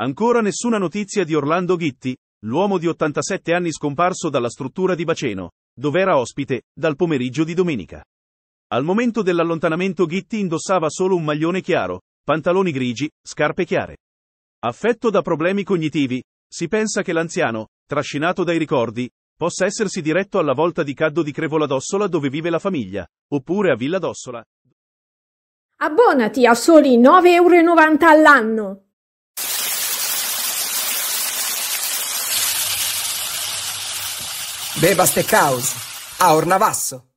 Ancora nessuna notizia di Orlando Gitti, l'uomo di 87 anni scomparso dalla struttura di Baceno, dove era ospite, dal pomeriggio di domenica. Al momento dell'allontanamento Gitti indossava solo un maglione chiaro, pantaloni grigi, scarpe chiare. Affetto da problemi cognitivi, si pensa che l'anziano, trascinato dai ricordi, possa essersi diretto alla volta di Caddo di Crevola d'Ossola dove vive la famiglia, oppure a Villa d'Ossola. Abbonati a soli 9,90 euro all'anno. Beba Steakhouse a Ornavasso.